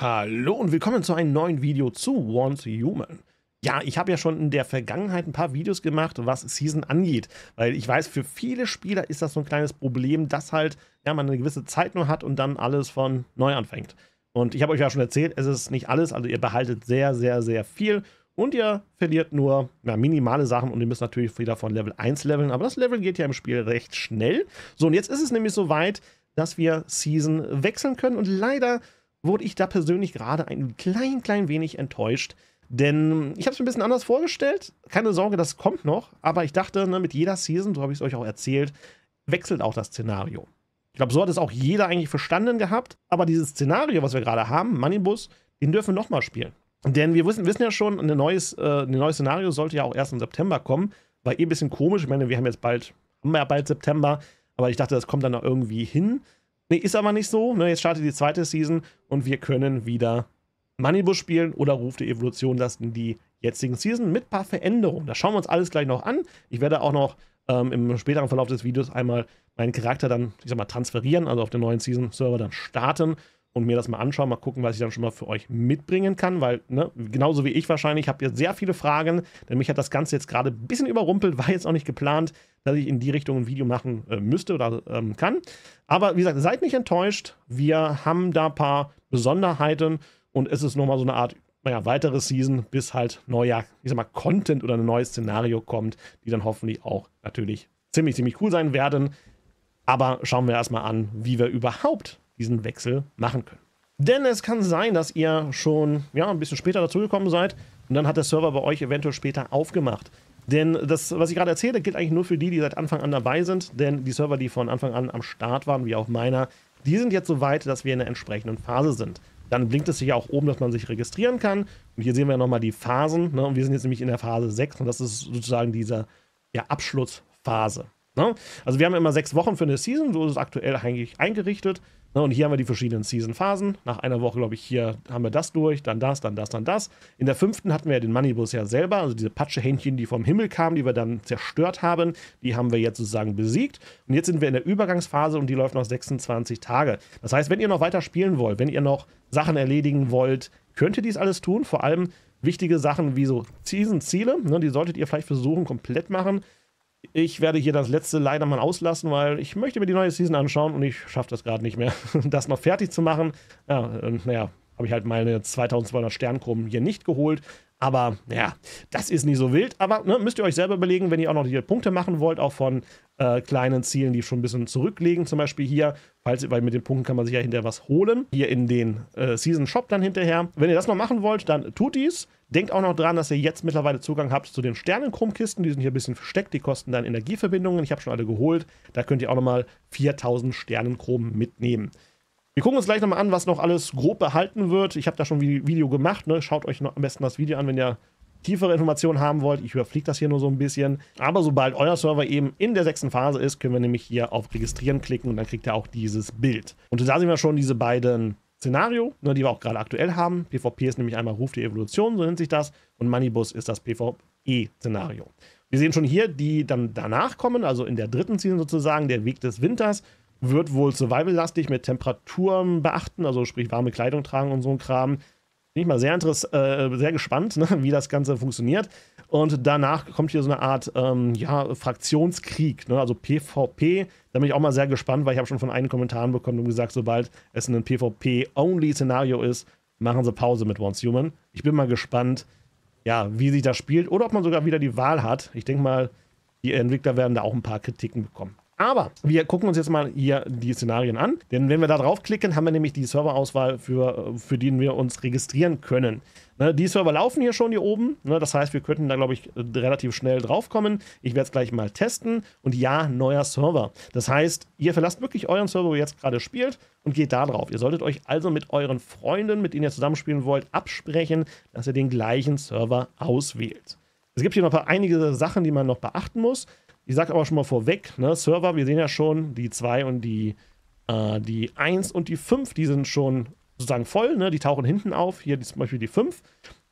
Hallo und willkommen zu einem neuen Video zu Once Human. Ja, ich habe ja schon in der Vergangenheit ein paar Videos gemacht, was Season angeht, weil ich weiß, für viele Spieler ist das so ein kleines Problem, dass halt ja, man eine gewisse Zeit nur hat und dann alles von neu anfängt. Und ich habe euch ja schon erzählt, es ist nicht alles, also ihr behaltet sehr, sehr, sehr viel und ihr verliert nur ja, minimale Sachen und ihr müsst natürlich wieder von Level 1 leveln, aber das Level geht ja im Spiel recht schnell. So, und jetzt ist es nämlich soweit, dass wir Season wechseln können und leider wurde ich da persönlich gerade ein klein, klein wenig enttäuscht. Denn ich habe es mir ein bisschen anders vorgestellt. Keine Sorge, das kommt noch. Aber ich dachte, ne, mit jeder Season, so habe ich es euch auch erzählt, wechselt auch das Szenario. Ich glaube, so hat es auch jeder eigentlich verstanden gehabt. Aber dieses Szenario, was wir gerade haben, Moneybus, den dürfen wir nochmal spielen. Denn wir wissen, wissen ja schon, ein neues, äh, ein neues Szenario sollte ja auch erst im September kommen. War eh ein bisschen komisch. Ich meine, wir haben jetzt bald, haben ja bald September. Aber ich dachte, das kommt dann noch irgendwie hin. Nee, ist aber nicht so. Ne? Jetzt startet die zweite Season und wir können wieder Moneybush spielen oder ruft die Evolution das in die jetzigen Season mit ein paar Veränderungen. Das schauen wir uns alles gleich noch an. Ich werde auch noch ähm, im späteren Verlauf des Videos einmal meinen Charakter dann, ich sag mal, transferieren, also auf den neuen Season-Server dann starten und mir das mal anschauen, mal gucken, was ich dann schon mal für euch mitbringen kann, weil ne, genauso wie ich wahrscheinlich, habt ihr sehr viele Fragen, denn mich hat das Ganze jetzt gerade ein bisschen überrumpelt, war jetzt auch nicht geplant, dass ich in die Richtung ein Video machen äh, müsste oder ähm, kann. Aber wie gesagt, seid nicht enttäuscht, wir haben da ein paar Besonderheiten und es ist nochmal so eine Art, naja, weitere Season, bis halt neuer, ich sag mal, Content oder ein neues Szenario kommt, die dann hoffentlich auch natürlich ziemlich, ziemlich cool sein werden. Aber schauen wir erstmal an, wie wir überhaupt diesen Wechsel machen können. Denn es kann sein, dass ihr schon ja, ein bisschen später dazugekommen seid und dann hat der Server bei euch eventuell später aufgemacht. Denn das, was ich gerade erzähle, gilt eigentlich nur für die, die seit Anfang an dabei sind. Denn die Server, die von Anfang an am Start waren, wie auch meiner, die sind jetzt so weit, dass wir in der entsprechenden Phase sind. Dann blinkt es hier auch oben, dass man sich registrieren kann. Und hier sehen wir nochmal die Phasen. Ne? Und wir sind jetzt nämlich in der Phase 6 und das ist sozusagen diese ja, Abschlussphase. Ne? Also wir haben immer sechs Wochen für eine Season, so ist es aktuell eigentlich eingerichtet. Ne, und hier haben wir die verschiedenen Season-Phasen. Nach einer Woche, glaube ich, hier haben wir das durch, dann das, dann das, dann das. In der fünften hatten wir ja den Moneybus ja selber, also diese Patschehähnchen, die vom Himmel kamen, die wir dann zerstört haben, die haben wir jetzt sozusagen besiegt. Und jetzt sind wir in der Übergangsphase und die läuft noch 26 Tage. Das heißt, wenn ihr noch weiter spielen wollt, wenn ihr noch Sachen erledigen wollt, könnt ihr dies alles tun. Vor allem wichtige Sachen wie so Season-Ziele, ne, die solltet ihr vielleicht versuchen, komplett machen. Ich werde hier das letzte leider mal auslassen, weil ich möchte mir die neue Season anschauen und ich schaffe das gerade nicht mehr, das noch fertig zu machen. Ja, ähm, naja, habe ich halt meine 2200 Sternkrumen hier nicht geholt. Aber ja, das ist nicht so wild. Aber ne, müsst ihr euch selber überlegen, wenn ihr auch noch die Punkte machen wollt, auch von äh, kleinen Zielen, die schon ein bisschen zurücklegen. Zum Beispiel hier, falls, weil mit den Punkten kann man sich ja hinterher was holen. Hier in den äh, Season Shop dann hinterher. Wenn ihr das noch machen wollt, dann tut dies. Denkt auch noch dran, dass ihr jetzt mittlerweile Zugang habt zu den sternenchrom Die sind hier ein bisschen versteckt. Die kosten dann Energieverbindungen. Ich habe schon alle geholt. Da könnt ihr auch nochmal 4000 Sternenchrom mitnehmen. Wir gucken uns gleich nochmal an, was noch alles grob behalten wird. Ich habe da schon ein Video gemacht. Ne? Schaut euch am besten das Video an, wenn ihr tiefere Informationen haben wollt, ich überfliege das hier nur so ein bisschen. Aber sobald euer Server eben in der sechsten Phase ist, können wir nämlich hier auf Registrieren klicken und dann kriegt er auch dieses Bild. Und da sehen wir schon diese beiden Szenario, ne, die wir auch gerade aktuell haben. PvP ist nämlich einmal Ruf der Evolution, so nennt sich das. Und Moneybus ist das PvE-Szenario. Wir sehen schon hier, die dann danach kommen, also in der dritten Season sozusagen, der Weg des Winters, wird wohl survival-lastig mit Temperaturen beachten, also sprich warme Kleidung tragen und so ein Kram. Bin ich mal sehr, äh, sehr gespannt, ne, wie das Ganze funktioniert. Und danach kommt hier so eine Art ähm, ja, Fraktionskrieg, ne? also PvP. Da bin ich auch mal sehr gespannt, weil ich habe schon von einigen Kommentaren bekommen und gesagt, sobald es ein PvP-Only-Szenario ist, machen sie Pause mit Once Human. Ich bin mal gespannt, ja, wie sich das spielt oder ob man sogar wieder die Wahl hat. Ich denke mal, die Entwickler werden da auch ein paar Kritiken bekommen. Aber wir gucken uns jetzt mal hier die Szenarien an. Denn wenn wir da draufklicken, haben wir nämlich die Serverauswahl, für, äh, für die wir uns registrieren können. Ne, die Server laufen hier schon hier oben. Ne, das heißt, wir könnten da, glaube ich, relativ schnell draufkommen. Ich werde es gleich mal testen. Und ja, neuer Server. Das heißt, ihr verlasst wirklich euren Server, wo ihr jetzt gerade spielt, und geht da drauf. Ihr solltet euch also mit euren Freunden, mit denen ihr zusammenspielen wollt, absprechen, dass ihr den gleichen Server auswählt. Es gibt hier noch einige Sachen, die man noch beachten muss. Ich sage aber schon mal vorweg, ne, Server, wir sehen ja schon, die 2 und die, äh, die 1 und die 5, die sind schon sozusagen voll, ne? die tauchen hinten auf, hier zum Beispiel die 5.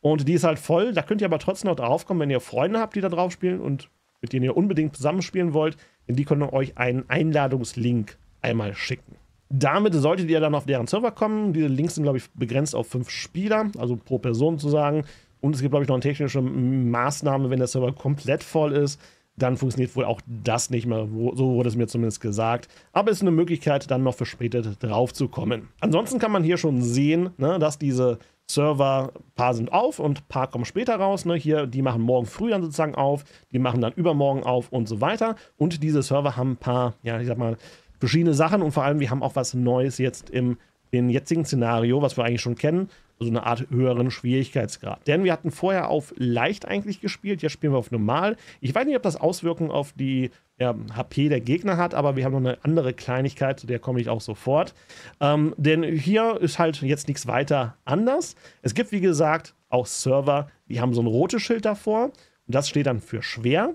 Und die ist halt voll, da könnt ihr aber trotzdem noch draufkommen, wenn ihr Freunde habt, die da drauf spielen und mit denen ihr unbedingt zusammenspielen wollt, denn die können euch einen Einladungslink einmal schicken. Damit solltet ihr dann auf deren Server kommen. Diese Links sind, glaube ich, begrenzt auf fünf Spieler, also pro Person zu sagen. Und es gibt, glaube ich, noch eine technische Maßnahme, wenn der Server komplett voll ist, dann funktioniert wohl auch das nicht mehr. So wurde es mir zumindest gesagt. Aber es ist eine Möglichkeit, dann noch verspätet drauf zu kommen. Ansonsten kann man hier schon sehen, ne, dass diese Server, paar sind auf und paar kommen später raus. Ne? Hier, die machen morgen früh dann sozusagen auf, die machen dann übermorgen auf und so weiter. Und diese Server haben ein paar, ja, ich sag mal, verschiedene Sachen und vor allem, wir haben auch was Neues jetzt im, im jetzigen Szenario, was wir eigentlich schon kennen so eine Art höheren Schwierigkeitsgrad. Denn wir hatten vorher auf leicht eigentlich gespielt, jetzt spielen wir auf normal. Ich weiß nicht, ob das Auswirkungen auf die ja, HP der Gegner hat, aber wir haben noch eine andere Kleinigkeit, zu der komme ich auch sofort. Ähm, denn hier ist halt jetzt nichts weiter anders. Es gibt, wie gesagt, auch Server, die haben so ein rotes Schild davor und das steht dann für schwer.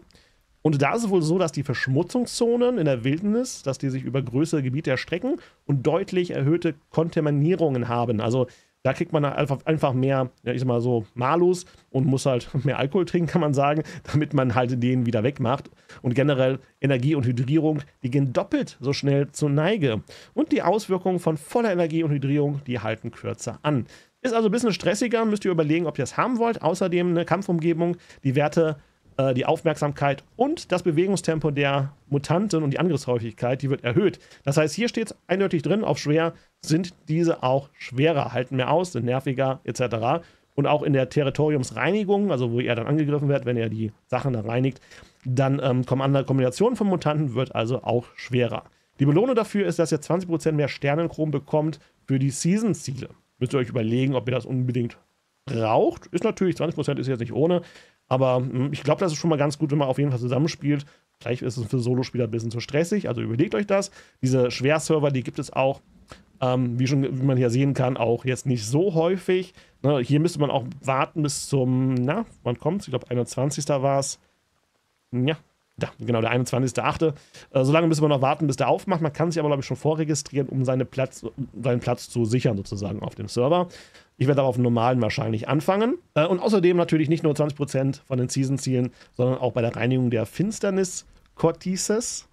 Und da ist es wohl so, dass die Verschmutzungszonen in der Wildnis, dass die sich über größere Gebiete erstrecken und deutlich erhöhte Kontaminierungen haben. Also da kriegt man halt einfach, einfach mehr, ja, ich sag mal so, Malus und muss halt mehr Alkohol trinken, kann man sagen, damit man halt den wieder wegmacht. Und generell Energie und Hydrierung, die gehen doppelt so schnell zur Neige. Und die Auswirkungen von voller Energie und Hydrierung, die halten kürzer an. Ist also ein bisschen stressiger, müsst ihr überlegen, ob ihr das haben wollt. Außerdem eine Kampfumgebung, die Werte äh, die Aufmerksamkeit und das Bewegungstempo der Mutanten und die Angriffshäufigkeit, die wird erhöht. Das heißt, hier steht es eindeutig drin, auf schwer sind diese auch schwerer, halten mehr aus, sind nerviger etc. Und auch in der Territoriumsreinigung, also wo er dann angegriffen wird, wenn er die Sachen da reinigt, dann ähm, kommen andere Kombinationen von Mutanten, wird also auch schwerer. Die Belohnung dafür ist, dass ihr 20% mehr Sternenchrom bekommt für die Season-Ziele. Müsst ihr euch überlegen, ob ihr das unbedingt braucht. Ist natürlich, 20% ist jetzt nicht ohne, aber hm, ich glaube, das ist schon mal ganz gut, wenn man auf jeden Fall zusammenspielt. Vielleicht ist es für Solospieler ein bisschen zu stressig, also überlegt euch das. Diese Schwerserver, die gibt es auch, ähm, wie, schon, wie man hier sehen kann, auch jetzt nicht so häufig. Ne, hier müsste man auch warten bis zum, na, wann kommt's? Ich glaube, 21. war es. Ja, da, genau, der 21.8. Äh, lange müssen wir noch warten, bis der aufmacht. Man kann sich aber, glaube ich, schon vorregistrieren, um seine Platz, seinen Platz zu sichern, sozusagen, auf dem Server. Ich werde aber auf dem normalen wahrscheinlich anfangen. Äh, und außerdem natürlich nicht nur 20% von den Season-Zielen, sondern auch bei der Reinigung der Finsternis Cortices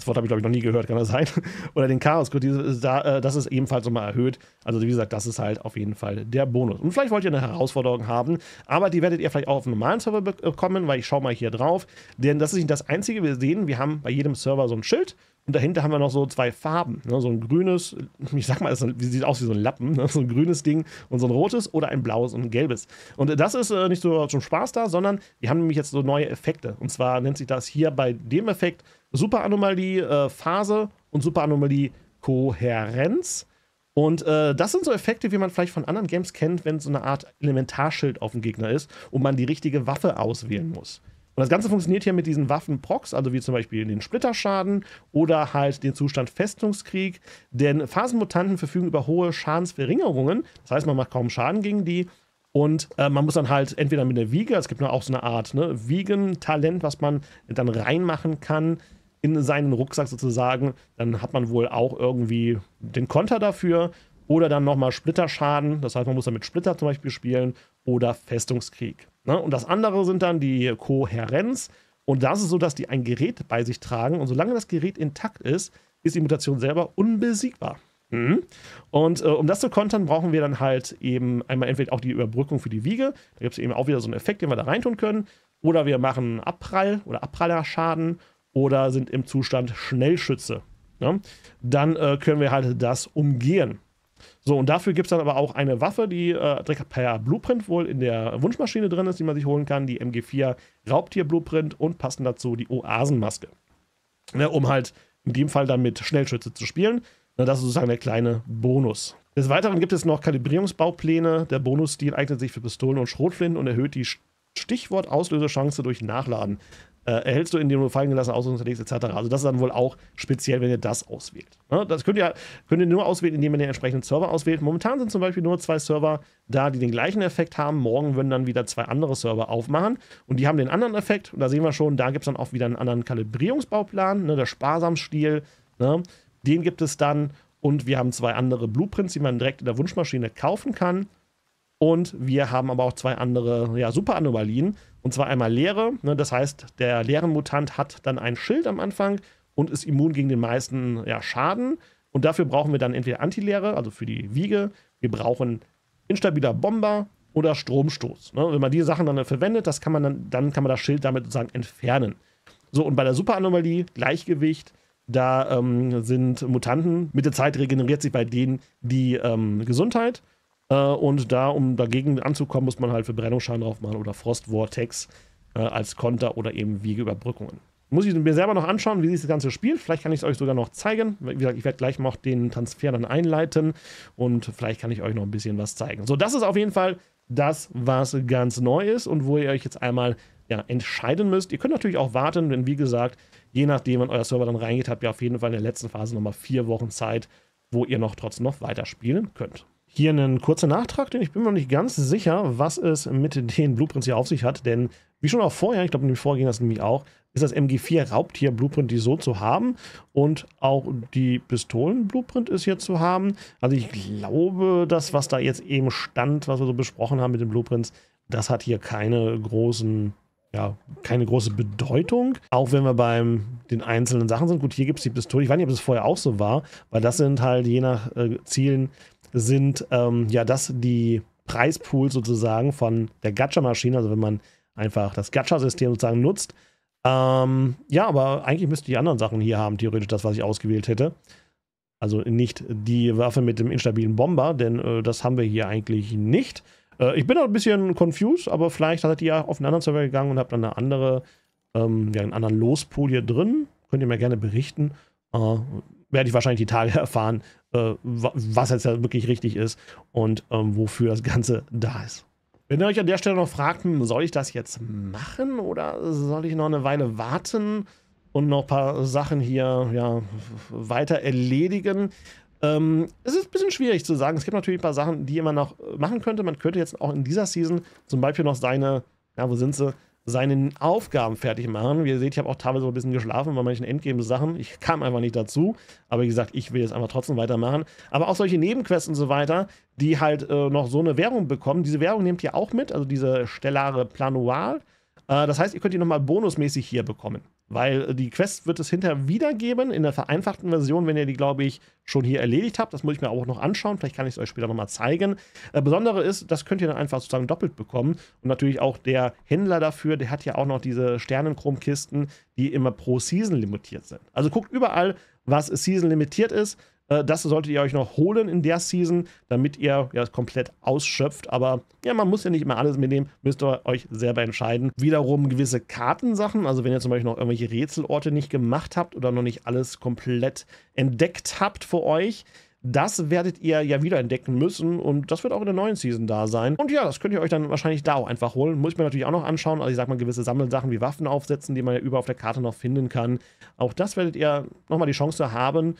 das Wort habe ich, glaube ich, noch nie gehört, kann das sein? Oder den Chaos-Code, äh, das ist ebenfalls nochmal erhöht. Also, wie gesagt, das ist halt auf jeden Fall der Bonus. Und vielleicht wollt ihr eine Herausforderung haben, aber die werdet ihr vielleicht auch auf einem normalen Server bekommen, äh, weil ich schaue mal hier drauf. Denn das ist nicht das Einzige. Wir sehen, wir haben bei jedem Server so ein Schild und dahinter haben wir noch so zwei Farben. Ne? So ein grünes, ich sag mal, es sieht aus wie so ein Lappen, ne? so ein grünes Ding und so ein rotes oder ein blaues und ein gelbes. Und das ist äh, nicht so zum Spaß da, sondern wir haben nämlich jetzt so neue Effekte. Und zwar nennt sich das hier bei dem Effekt Superanomalie äh, Phase und Superanomalie Kohärenz. Und äh, das sind so Effekte, wie man vielleicht von anderen Games kennt, wenn so eine Art Elementarschild auf dem Gegner ist und man die richtige Waffe auswählen muss. Und das Ganze funktioniert hier mit diesen Waffenprocs, also wie zum Beispiel den Splitterschaden oder halt den Zustand Festungskrieg. Denn Phasenmutanten verfügen über hohe Schadensverringerungen. Das heißt, man macht kaum Schaden gegen die. Und äh, man muss dann halt entweder mit der Wiege, es gibt auch so eine Art ne, Wiegentalent, was man dann reinmachen kann in seinen Rucksack sozusagen. Dann hat man wohl auch irgendwie den Konter dafür. Oder dann nochmal Splitterschaden. Das heißt, man muss dann mit Splitter zum Beispiel spielen oder Festungskrieg. Ne? Und das andere sind dann die Kohärenz. Und das ist so, dass die ein Gerät bei sich tragen. Und solange das Gerät intakt ist, ist die Mutation selber unbesiegbar. Mhm. Und äh, um das zu kontern, brauchen wir dann halt eben einmal entweder auch die Überbrückung für die Wiege. Da gibt es eben auch wieder so einen Effekt, den wir da reintun können. Oder wir machen Abprall oder Abprallerschaden oder sind im Zustand Schnellschütze. Ja? Ne? Dann äh, können wir halt das umgehen. So, und dafür gibt es dann aber auch eine Waffe, die äh, direkt per Blueprint wohl in der Wunschmaschine drin ist, die man sich holen kann, die MG4 Raubtier-Blueprint und passend dazu die Oasenmaske. Ne, um halt in dem Fall dann mit Schnellschütze zu spielen. Ne, das ist sozusagen der kleine Bonus. Des Weiteren gibt es noch Kalibrierungsbaupläne. Der Bonusstil eignet sich für Pistolen und Schrotflinten und erhöht die Stichwort-Auslösechance durch Nachladen äh, erhältst du indem du fallen gelassen gelassenen Ausrüstungsrelease etc. Also das ist dann wohl auch speziell, wenn ihr das auswählt. Ja, ne? das könnt ihr, könnt ihr nur auswählen, indem ihr den entsprechenden Server auswählt. Momentan sind zum Beispiel nur zwei Server da, die den gleichen Effekt haben. Morgen würden dann wieder zwei andere Server aufmachen und die haben den anderen Effekt. Und da sehen wir schon, da gibt es dann auch wieder einen anderen Kalibrierungsbauplan, ne, der Sparsamstil. Ne, den gibt es dann und wir haben zwei andere Blueprints, die man direkt in der Wunschmaschine kaufen kann. Und wir haben aber auch zwei andere ja, Super-Anomalien, und zwar einmal Leere. Ne? Das heißt, der Leeren-Mutant hat dann ein Schild am Anfang und ist immun gegen den meisten ja, Schaden. Und dafür brauchen wir dann entweder Antileere, also für die Wiege. Wir brauchen instabiler Bomber oder Stromstoß. Ne? Wenn man diese Sachen dann verwendet, das kann man dann, dann kann man das Schild damit sozusagen entfernen. So, und bei der Superanomalie, Gleichgewicht, da ähm, sind Mutanten. Mit der Zeit regeneriert sich bei denen die ähm, Gesundheit. Äh, und da, um dagegen anzukommen, muss man halt Verbrennungsschaden drauf machen oder Frostvortex äh, als Konter oder eben Wiegeüberbrückungen. Muss ich mir selber noch anschauen, wie sich das Ganze spielt. Vielleicht kann ich es euch sogar noch zeigen. Wie gesagt, ich werde gleich noch den Transfer dann einleiten und vielleicht kann ich euch noch ein bisschen was zeigen. So, das ist auf jeden Fall das, was ganz neu ist und wo ihr euch jetzt einmal ja, entscheiden müsst. Ihr könnt natürlich auch warten, denn wie gesagt, je nachdem, wann euer Server dann reingeht, habt ihr auf jeden Fall in der letzten Phase nochmal vier Wochen Zeit, wo ihr noch trotzdem noch weiterspielen könnt. Hier einen kurzen Nachtrag, denn ich bin mir noch nicht ganz sicher, was es mit den Blueprints hier auf sich hat, denn wie schon auch vorher, ich glaube, in dem Vorgehen das nämlich auch, ist das MG4-Raubtier-Blueprint, die so zu haben. Und auch die Pistolen-Blueprint ist hier zu haben. Also ich glaube, das, was da jetzt eben stand, was wir so besprochen haben mit den Blueprints, das hat hier keine großen, ja, keine große Bedeutung. Auch wenn wir bei den einzelnen Sachen sind. Gut, hier gibt es die Pistole. Ich weiß nicht, ob es vorher auch so war, weil das sind halt je nach äh, Zielen sind ähm, ja das die Preispool sozusagen von der Gacha-Maschine, also wenn man einfach das Gacha-System sozusagen nutzt. Ähm, ja, aber eigentlich müsste die anderen Sachen hier haben, theoretisch das, was ich ausgewählt hätte. Also nicht die Waffe mit dem instabilen Bomber, denn äh, das haben wir hier eigentlich nicht. Äh, ich bin auch ein bisschen confused, aber vielleicht seid ihr ja auf einen anderen Server gegangen und habt dann eine andere, ähm, ja, einen anderen Lospool hier drin. Könnt ihr mir gerne berichten. Äh, werde ich wahrscheinlich die Tage erfahren, äh, was jetzt halt wirklich richtig ist und ähm, wofür das Ganze da ist. Wenn ihr euch an der Stelle noch fragt, hm, soll ich das jetzt machen oder soll ich noch eine Weile warten und noch ein paar Sachen hier ja, weiter erledigen, ähm, es ist ein bisschen schwierig zu sagen. Es gibt natürlich ein paar Sachen, die man noch machen könnte. Man könnte jetzt auch in dieser Season zum Beispiel noch seine, ja, wo sind sie, seine Aufgaben fertig machen. Wie ihr seht, ich habe auch teilweise ein bisschen geschlafen bei manchen Endgame-Sachen. Ich kam einfach nicht dazu. Aber wie gesagt, ich will jetzt einfach trotzdem weitermachen. Aber auch solche Nebenquests und so weiter, die halt äh, noch so eine Währung bekommen. Diese Währung nehmt ihr auch mit, also diese stellare Planoir. Äh, das heißt, ihr könnt die nochmal bonusmäßig hier bekommen, weil äh, die Quest wird es hinterher wiedergeben in der vereinfachten Version, wenn ihr die, glaube ich, schon hier erledigt habt. Das muss ich mir auch noch anschauen. Vielleicht kann ich es euch später nochmal zeigen. Äh, Besondere ist, das könnt ihr dann einfach sozusagen doppelt bekommen. Und natürlich auch der Händler dafür, der hat ja auch noch diese sternenchrom die immer pro Season limitiert sind. Also guckt überall, was Season limitiert ist. Äh, das solltet ihr euch noch holen in der Season, damit ihr ja komplett ausschöpft. Aber ja, man muss ja nicht immer alles mitnehmen, müsst ihr euch selber entscheiden. Wiederum gewisse Kartensachen, also wenn ihr zum Beispiel noch irgendwelche Rätselorte nicht gemacht habt oder noch nicht alles komplett entdeckt habt für euch, das werdet ihr ja wieder entdecken müssen und das wird auch in der neuen Season da sein. Und ja, das könnt ihr euch dann wahrscheinlich da auch einfach holen. Muss ich mir natürlich auch noch anschauen. Also ich sag mal, gewisse Sammelsachen wie Waffen aufsetzen, die man ja über auf der Karte noch finden kann. Auch das werdet ihr nochmal die Chance haben,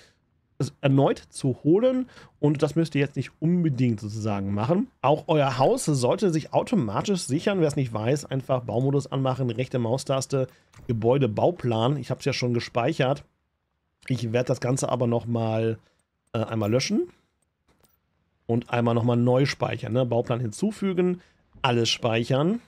erneut zu holen. Und das müsst ihr jetzt nicht unbedingt sozusagen machen. Auch euer Haus sollte sich automatisch sichern. Wer es nicht weiß, einfach Baumodus anmachen, rechte Maustaste, Gebäude, Bauplan. Ich habe es ja schon gespeichert. Ich werde das Ganze aber nochmal äh, einmal löschen und einmal nochmal neu speichern. Ne? Bauplan hinzufügen, alles speichern.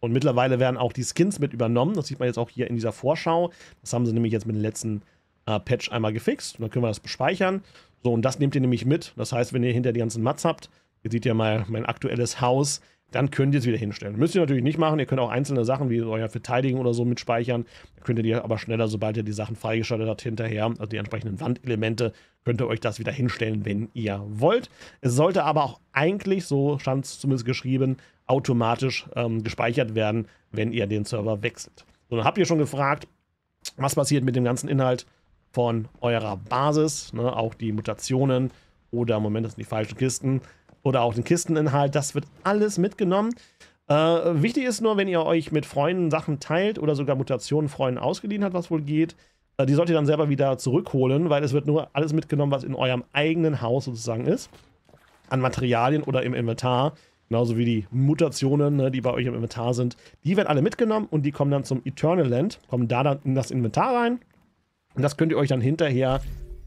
Und mittlerweile werden auch die Skins mit übernommen. Das sieht man jetzt auch hier in dieser Vorschau. Das haben sie nämlich jetzt mit den letzten äh, Patch einmal gefixt. Und dann können wir das bespeichern. So, und das nehmt ihr nämlich mit. Das heißt, wenn ihr hinter die ganzen Mats habt, ihr seht ja mal mein aktuelles Haus, dann könnt ihr es wieder hinstellen. Müsst ihr natürlich nicht machen. Ihr könnt auch einzelne Sachen wie euer Verteidigen oder so mit speichern. Da könnt ihr die aber schneller, sobald ihr die Sachen freigeschaltet habt, hinterher, also die entsprechenden Wandelemente, könnt ihr euch das wieder hinstellen, wenn ihr wollt. Es sollte aber auch eigentlich, so stand es zumindest geschrieben, automatisch ähm, gespeichert werden, wenn ihr den Server wechselt. So, dann habt ihr schon gefragt, was passiert mit dem ganzen Inhalt von eurer Basis, ne? auch die Mutationen oder Moment das sind die falschen Kisten oder auch den Kisteninhalt, das wird alles mitgenommen. Äh, wichtig ist nur, wenn ihr euch mit Freunden Sachen teilt oder sogar Mutationen Freunden ausgeliehen hat, was wohl geht, äh, die solltet ihr dann selber wieder zurückholen, weil es wird nur alles mitgenommen, was in eurem eigenen Haus sozusagen ist, an Materialien oder im Inventar. Genauso wie die Mutationen, ne, die bei euch im Inventar sind. Die werden alle mitgenommen und die kommen dann zum Eternal Land, kommen da dann in das Inventar rein und das könnt ihr euch dann hinterher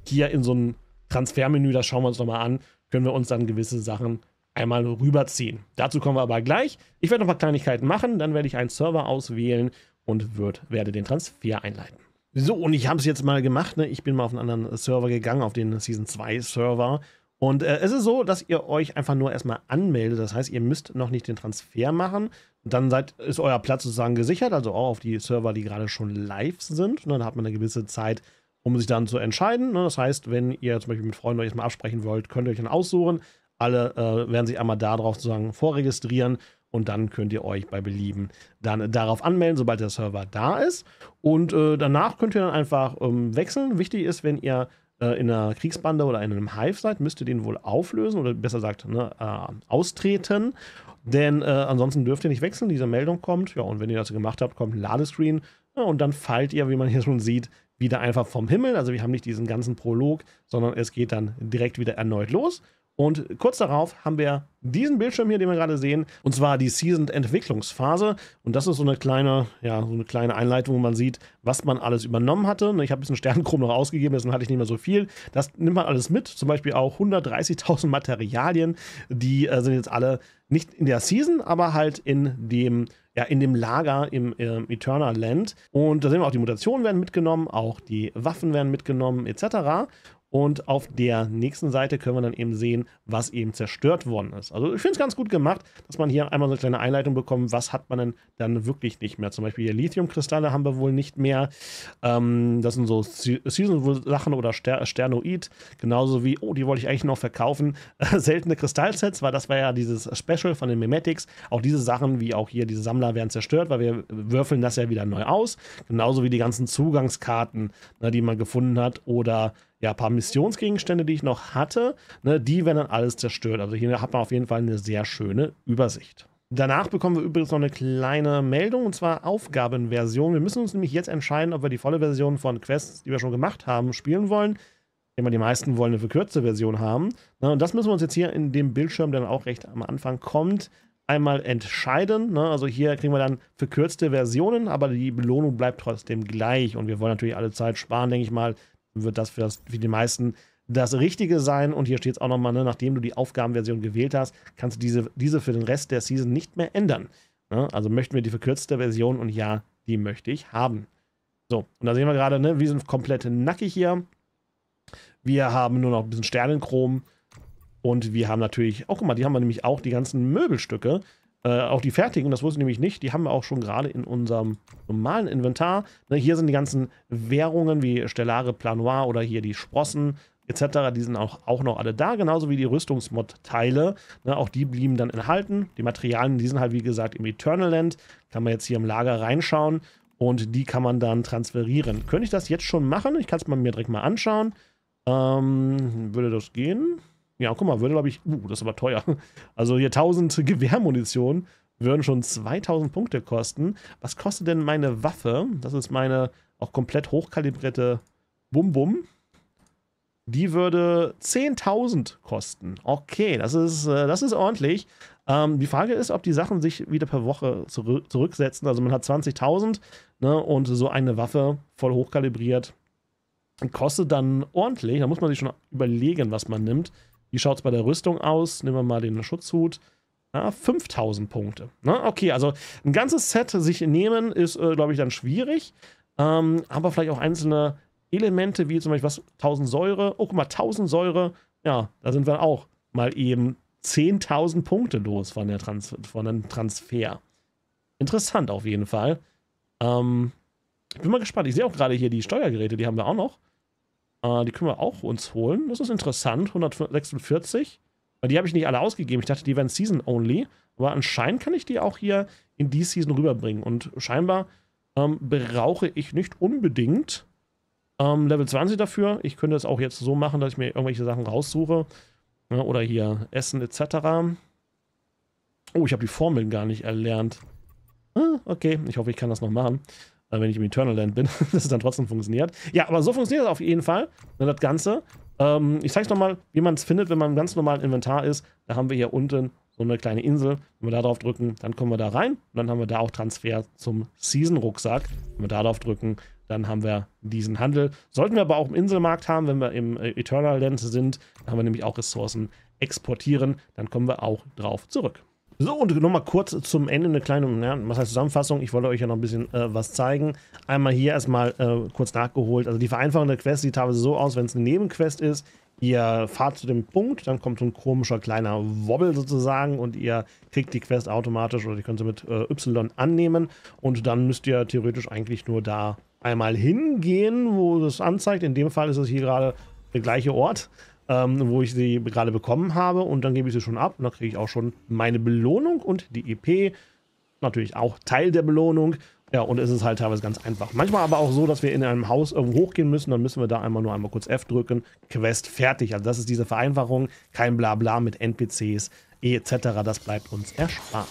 hier in so einem Transfermenü, das schauen wir uns nochmal an, können wir uns dann gewisse Sachen einmal rüberziehen. Dazu kommen wir aber gleich. Ich werde noch ein paar Kleinigkeiten machen, dann werde ich einen Server auswählen und wird, werde den Transfer einleiten. So, und ich habe es jetzt mal gemacht. Ne? Ich bin mal auf einen anderen Server gegangen, auf den Season 2 Server. Und äh, es ist so, dass ihr euch einfach nur erstmal anmeldet. Das heißt, ihr müsst noch nicht den Transfer machen, dann seid, ist euer Platz sozusagen gesichert, also auch auf die Server, die gerade schon live sind. Und ne, dann hat man eine gewisse Zeit, um sich dann zu entscheiden. Ne, das heißt, wenn ihr zum Beispiel mit Freunden euch jetzt mal absprechen wollt, könnt ihr euch dann aussuchen. Alle äh, werden sich einmal darauf sozusagen vorregistrieren und dann könnt ihr euch bei Belieben dann darauf anmelden, sobald der Server da ist. Und äh, danach könnt ihr dann einfach ähm, wechseln. Wichtig ist, wenn ihr äh, in einer Kriegsbande oder in einem Hive seid, müsst ihr den wohl auflösen oder besser gesagt ne, äh, austreten. Denn äh, ansonsten dürft ihr nicht wechseln, diese Meldung kommt. Ja, und wenn ihr das gemacht habt, kommt ein Ladescreen ja, und dann fallt ihr, wie man hier schon sieht, wieder einfach vom Himmel. Also wir haben nicht diesen ganzen Prolog, sondern es geht dann direkt wieder erneut los. Und kurz darauf haben wir diesen Bildschirm hier, den wir gerade sehen, und zwar die Seasoned-Entwicklungsphase. Und das ist so eine kleine, ja, so eine kleine Einleitung, wo man sieht, was man alles übernommen hatte. Ne, ich habe ein bisschen Sternenchrom noch ausgegeben, deswegen hatte ich nicht mehr so viel. Das nimmt man alles mit, zum Beispiel auch 130.000 Materialien, die äh, sind jetzt alle nicht in der Season, aber halt in dem, ja, in dem Lager im äh, Eternal Land. Und da sehen wir auch, die Mutationen werden mitgenommen, auch die Waffen werden mitgenommen, etc. Und auf der nächsten Seite können wir dann eben sehen, was eben zerstört worden ist. Also ich finde es ganz gut gemacht, dass man hier einmal so eine kleine Einleitung bekommt, was hat man denn dann wirklich nicht mehr. Zum Beispiel hier Lithiumkristalle haben wir wohl nicht mehr. Ähm, das sind so season sachen oder Ster Sternoid. Genauso wie, oh, die wollte ich eigentlich noch verkaufen. seltene Kristallsets, weil das war ja dieses Special von den Memetics. Auch diese Sachen, wie auch hier diese Sammler werden zerstört, weil wir würfeln das ja wieder neu aus. Genauso wie die ganzen Zugangskarten, ne, die man gefunden hat oder ja, paar Missionsgegenstände, die ich noch hatte. Ne, die werden dann alles zerstört. Also hier hat man auf jeden Fall eine sehr schöne Übersicht. Danach bekommen wir übrigens noch eine kleine Meldung und zwar Aufgabenversion. Wir müssen uns nämlich jetzt entscheiden, ob wir die volle Version von Quests, die wir schon gemacht haben, spielen wollen. Immer die meisten wollen eine verkürzte Version haben. Na, ne, und das müssen wir uns jetzt hier in dem Bildschirm, der dann auch recht am Anfang kommt, einmal entscheiden. Ne? Also hier kriegen wir dann verkürzte Versionen, aber die Belohnung bleibt trotzdem gleich. Und wir wollen natürlich alle Zeit sparen, denke ich mal, wird das für, das für die meisten das Richtige sein. Und hier steht es auch nochmal, ne, nachdem du die Aufgabenversion gewählt hast, kannst du diese, diese für den Rest der Season nicht mehr ändern. Ne? Also möchten wir die verkürzte Version und ja, die möchte ich haben. So, und da sehen wir gerade, ne, wir sind komplett nackig hier. Wir haben nur noch ein bisschen Sternenchrom. Und wir haben natürlich, auch guck mal, die haben wir nämlich auch die ganzen Möbelstücke. Äh, auch die fertigen, das wusste ich nämlich nicht, die haben wir auch schon gerade in unserem normalen Inventar. Ne, hier sind die ganzen Währungen wie Stellare Planoir oder hier die Sprossen etc. Die sind auch, auch noch alle da, genauso wie die Rüstungsmod-Teile. Ne, auch die blieben dann enthalten. Die Materialien, die sind halt wie gesagt im Eternal Land. Kann man jetzt hier im Lager reinschauen und die kann man dann transferieren. Könnte ich das jetzt schon machen? Ich kann es mir direkt mal anschauen. Ähm, würde das gehen? Ja, guck mal, würde glaube ich, uh, das ist aber teuer. Also hier 1000 Gewehrmunition würden schon 2000 Punkte kosten. Was kostet denn meine Waffe? Das ist meine auch komplett hochkalibrierte Bum-Bum. Die würde 10.000 kosten. Okay, das ist, äh, das ist ordentlich. Ähm, die Frage ist, ob die Sachen sich wieder per Woche zur zurücksetzen. Also man hat 20.000 ne, und so eine Waffe voll hochkalibriert kostet dann ordentlich. Da muss man sich schon überlegen, was man nimmt. Wie schaut es bei der Rüstung aus? Nehmen wir mal den Schutzhut. Ah, 5000 Punkte. Na, ne? okay, also ein ganzes Set sich nehmen ist, äh, glaube ich, dann schwierig. Ähm, aber vielleicht auch einzelne Elemente, wie zum Beispiel was, 1000 Säure. Oh, guck mal, 1000 Säure. Ja, da sind wir auch mal eben 10.000 Punkte los von, der Trans von einem Transfer. Interessant auf jeden Fall. Ähm, ich bin mal gespannt. Ich sehe auch gerade hier die Steuergeräte, die haben wir auch noch. Äh, die können wir auch uns holen. Das ist interessant. 146. Weil die habe ich nicht alle ausgegeben. Ich dachte, die wären Season-only. Aber anscheinend kann ich die auch hier in die Season rüberbringen. Und scheinbar ähm, brauche ich nicht unbedingt ähm, Level 20 dafür. Ich könnte es auch jetzt so machen, dass ich mir irgendwelche Sachen raussuche. Ja, ne, oder hier Essen etc. Oh, ich habe die Formeln gar nicht erlernt. Ah, okay, ich hoffe, ich kann das noch machen. Äh, wenn ich im Eternal Land bin, dass es dann trotzdem funktioniert. Ja, aber so funktioniert das auf jeden Fall, ne, das Ganze. Ähm, ich zeige es nochmal, wie man es findet, wenn man im ganz normalen Inventar ist. Da haben wir hier unten so eine kleine Insel. Wenn wir da drauf drücken, dann kommen wir da rein. Und dann haben wir da auch Transfer zum Season-Rucksack. Wenn wir da drauf drücken, dann haben wir diesen Handel. Sollten wir aber auch im Inselmarkt haben, wenn wir im äh, Eternal Land sind, dann haben wir nämlich auch Ressourcen exportieren. Dann kommen wir auch drauf zurück. So, und nochmal kurz zum Ende eine kleine ja, was heißt Zusammenfassung. Ich wollte euch ja noch ein bisschen äh, was zeigen. Einmal hier erstmal äh, kurz nachgeholt. Also die vereinfachende Quest sieht teilweise so aus, wenn es eine Nebenquest ist. Ihr fahrt zu dem Punkt, dann kommt so ein komischer kleiner Wobbel sozusagen und ihr kriegt die Quest automatisch oder die könnt ihr mit äh, Y annehmen. Und dann müsst ihr theoretisch eigentlich nur da einmal hingehen, wo es anzeigt. In dem Fall ist es hier gerade der gleiche Ort ähm, wo ich sie gerade bekommen habe. Und dann gebe ich sie schon ab und dann kriege ich auch schon meine Belohnung und die EP. Natürlich auch Teil der Belohnung. Ja, und es ist halt teilweise ganz einfach. Manchmal aber auch so, dass wir in einem Haus irgendwo hochgehen müssen, dann müssen wir da einmal nur einmal kurz F drücken, Quest fertig. Also das ist diese Vereinfachung, kein Blabla mit NPCs etc. Das bleibt uns erspart.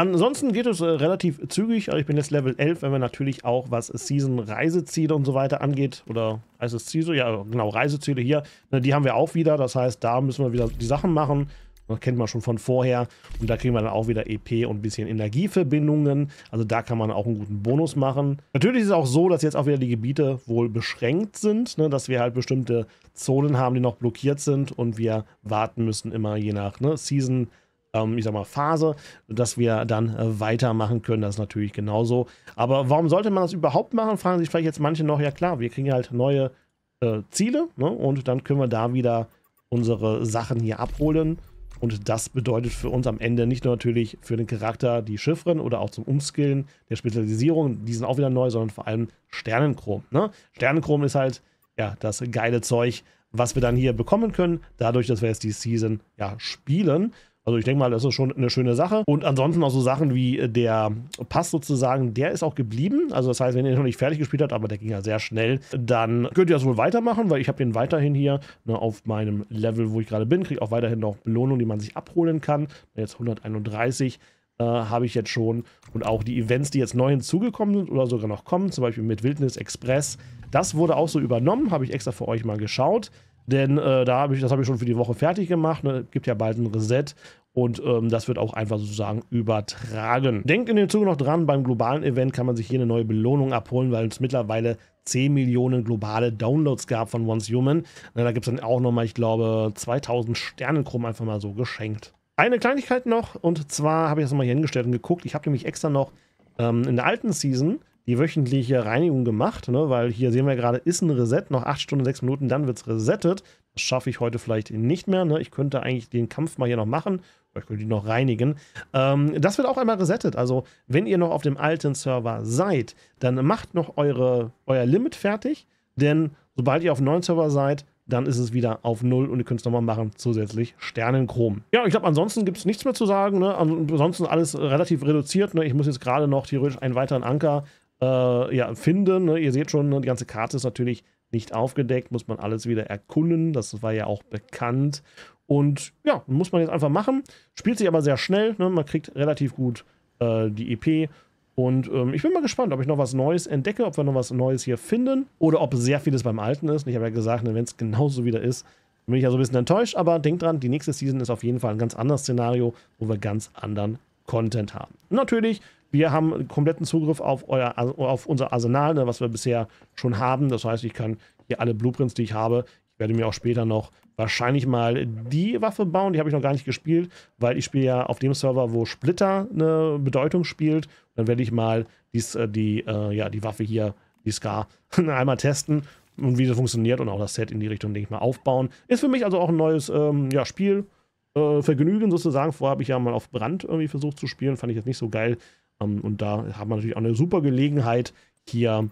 Ansonsten geht es äh, relativ zügig. Also ich bin jetzt Level 11, wenn wir natürlich auch, was Season-Reiseziele und so weiter angeht, oder heißt es Ziele? Ja, genau, Reiseziele hier, ne, die haben wir auch wieder. Das heißt, da müssen wir wieder die Sachen machen. Das kennt man schon von vorher. Und da kriegen wir dann auch wieder EP und ein bisschen Energieverbindungen. Also da kann man auch einen guten Bonus machen. Natürlich ist es auch so, dass jetzt auch wieder die Gebiete wohl beschränkt sind, ne? dass wir halt bestimmte Zonen haben, die noch blockiert sind und wir warten müssen immer je nach ne? Season ähm, ich sag mal, Phase, dass wir dann äh, weitermachen können. Das ist natürlich genauso. Aber warum sollte man das überhaupt machen? Fragen sich vielleicht jetzt manche noch. Ja, klar, wir kriegen halt neue äh, Ziele ne? und dann können wir da wieder unsere Sachen hier abholen. Und das bedeutet für uns am Ende nicht nur natürlich für den Charakter die Chiffren oder auch zum Umskillen der Spezialisierung, die sind auch wieder neu, sondern vor allem Sternenchrom. Ne? Sternenchrom ist halt ja das geile Zeug, was wir dann hier bekommen können, dadurch, dass wir jetzt die Season ja spielen. Also ich denke mal, das ist schon eine schöne Sache. Und ansonsten auch so Sachen wie äh, der Pass sozusagen, der ist auch geblieben. Also das heißt, wenn ihr noch nicht fertig gespielt habt, aber der ging ja sehr schnell, dann könnt ihr das wohl weitermachen, weil ich habe den weiterhin hier ne, auf meinem Level, wo ich gerade bin, kriege auch weiterhin noch Belohnungen, die man sich abholen kann. Jetzt 131 äh, habe ich jetzt schon. Und auch die Events, die jetzt neu hinzugekommen sind oder sogar noch kommen, zum Beispiel mit Wildnis Express, das wurde auch so übernommen, habe ich extra für euch mal geschaut. Denn äh, da hab ich, das habe ich schon für die Woche fertig gemacht. Ne? Gibt ja bald ein Reset. Und ähm, das wird auch einfach sozusagen übertragen. Denkt in dem Zuge noch dran, beim globalen Event kann man sich hier eine neue Belohnung abholen, weil es mittlerweile 10 Millionen globale Downloads gab von Once Human. Na, da gibt es dann auch nochmal, ich glaube, 2000 Sternenkrumm einfach mal so geschenkt. Eine Kleinigkeit noch, und zwar habe ich das nochmal hier hingestellt und geguckt. Ich habe nämlich extra noch ähm, in der alten Season die wöchentliche Reinigung gemacht, ne? weil hier sehen wir gerade, ist ein Reset, noch 8 Stunden, 6 Minuten, dann wird es resettet. Das schaffe ich heute vielleicht nicht mehr. Ne? Ich könnte eigentlich den Kampf mal hier noch machen. ich könnte ihn noch reinigen. Ähm, das wird auch einmal resettet. Also, wenn ihr noch auf dem alten Server seid, dann macht noch eure, euer Limit fertig. Denn sobald ihr auf dem neuen Server seid, dann ist es wieder auf Null und ihr könnt es nochmal machen, zusätzlich Sternenchrom. Ja, ich glaube, ansonsten gibt es nichts mehr zu sagen. Ne? Ansonsten alles relativ reduziert. Ne? Ich muss jetzt gerade noch theoretisch einen weiteren Anker äh, ja, finden. Ne? Ihr seht schon, ne? die ganze Karte ist natürlich nicht aufgedeckt, muss man alles wieder erkunden. Das war ja auch bekannt. Und ja, muss man jetzt einfach machen. Spielt sich aber sehr schnell. Ne? Man kriegt relativ gut äh, die EP. Und ähm, ich bin mal gespannt, ob ich noch was Neues entdecke, ob wir noch was Neues hier finden oder ob sehr vieles beim Alten ist. Und ich habe ja gesagt, ne, wenn es genauso wieder ist, bin ich ja so ein bisschen enttäuscht. Aber denkt dran, die nächste Season ist auf jeden Fall ein ganz anderes Szenario, wo wir ganz anderen Content haben. Natürlich wir haben kompletten Zugriff auf, euer, also auf unser Arsenal, ne, was wir bisher schon haben. Das heißt, ich kann hier alle Blueprints, die ich habe, ich werde mir auch später noch wahrscheinlich mal die Waffe bauen. Die habe ich noch gar nicht gespielt, weil ich spiele ja auf dem Server, wo Splitter eine Bedeutung spielt. Dann werde ich mal dies, äh, die, äh, ja, die Waffe hier, die Scar, einmal testen und wie sie funktioniert und auch das Set in die Richtung, denke ich mal, aufbauen. Ist für mich also auch ein neues ähm, ja, Spiel. Äh, Vergnügen sozusagen. Vorher habe ich ja mal auf Brand irgendwie versucht zu spielen, fand ich jetzt nicht so geil. Ähm, und da haben wir natürlich auch eine super Gelegenheit, hier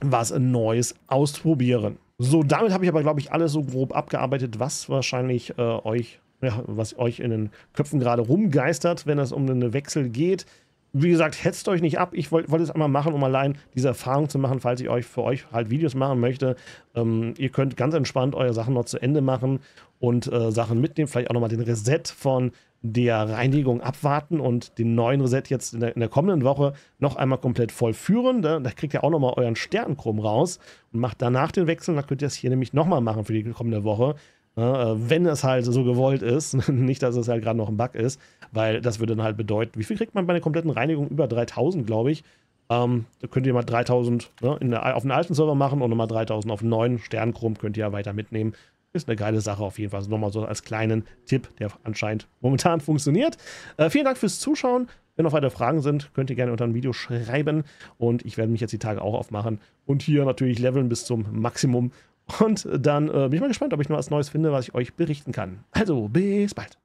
was Neues auszuprobieren. So, damit habe ich aber, glaube ich, alles so grob abgearbeitet, was wahrscheinlich äh, euch, ja, was euch in den Köpfen gerade rumgeistert, wenn es um einen Wechsel geht wie gesagt, hetzt euch nicht ab. Ich wollte wollt es einmal machen, um allein diese Erfahrung zu machen, falls ich euch für euch halt Videos machen möchte. Ähm, ihr könnt ganz entspannt eure Sachen noch zu Ende machen und äh, Sachen mitnehmen. Vielleicht auch nochmal den Reset von der Reinigung abwarten und den neuen Reset jetzt in der, in der kommenden Woche noch einmal komplett vollführen. Da, da kriegt ihr auch nochmal euren Sternenchrom raus und macht danach den Wechsel. Dann könnt ihr das hier nämlich nochmal machen für die kommende Woche. Ne? Äh, wenn es halt so gewollt ist, nicht, dass es halt gerade noch ein Bug ist, weil das würde dann halt bedeuten, wie viel kriegt man bei einer kompletten Reinigung? Über 3000, glaube ich. Ähm, da könnt ihr mal 3000 ne, der, auf einen alten Server machen und nochmal 3000 auf einen neuen. Sternchrom könnt ihr ja weiter mitnehmen. Ist eine geile Sache auf jeden Fall. Also nochmal so als kleinen Tipp, der anscheinend momentan funktioniert. Äh, vielen Dank fürs Zuschauen. Wenn noch weitere Fragen sind, könnt ihr gerne unter dem Video schreiben. Und ich werde mich jetzt die Tage auch aufmachen und hier natürlich leveln bis zum Maximum und dann äh, bin ich mal gespannt, ob ich noch was Neues finde, was ich euch berichten kann. Also, bis bald.